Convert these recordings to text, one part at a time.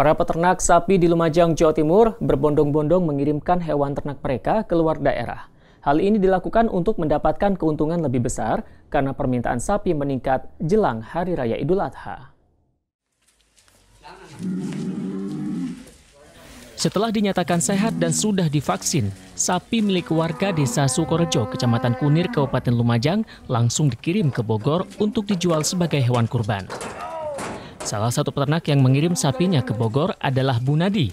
Para peternak sapi di Lumajang, Jawa Timur berbondong-bondong mengirimkan hewan ternak mereka keluar daerah. Hal ini dilakukan untuk mendapatkan keuntungan lebih besar karena permintaan sapi meningkat jelang Hari Raya Idul Adha. Setelah dinyatakan sehat dan sudah divaksin, sapi milik warga desa Sukorejo, Kecamatan Kunir, Kabupaten Lumajang, langsung dikirim ke Bogor untuk dijual sebagai hewan kurban. Salah satu peternak yang mengirim sapinya ke Bogor adalah Bunadi.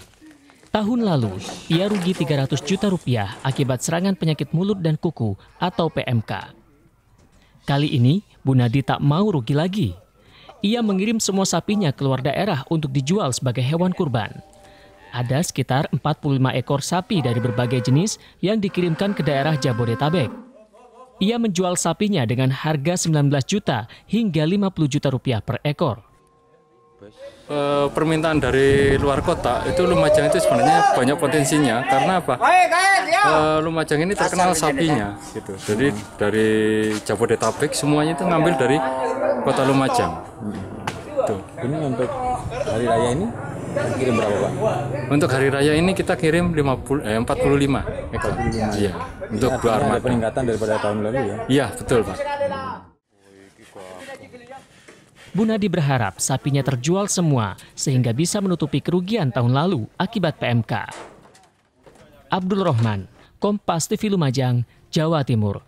Tahun lalu, ia rugi 300 juta rupiah akibat serangan penyakit mulut dan kuku atau PMK. Kali ini, Bunadi tak mau rugi lagi. Ia mengirim semua sapinya keluar daerah untuk dijual sebagai hewan kurban. Ada sekitar 45 ekor sapi dari berbagai jenis yang dikirimkan ke daerah Jabodetabek. Ia menjual sapinya dengan harga 19 juta hingga 50 juta rupiah per ekor. Eh, permintaan dari luar kota itu Lumajang itu sebenarnya banyak potensinya karena apa? Ya. Eh, Lumajang ini terkenal sapinya ya. gitu. Jadi dari Jabodetabek semuanya itu ngambil dari kota Lumajang. Tuh. Gitu. Ini untuk hari raya ini kirim berapa pak? Untuk hari raya ini kita kirim 50 eh 45 ekor. Iya. Untuk dua armada. peningkatan daripada tahun lalu ya? Iya, betul, Pak. Oh, Bunadi berharap sapinya terjual semua sehingga bisa menutupi kerugian tahun lalu akibat PMK. Abdul Rahman, Kompas TV Lumajang, Jawa Timur.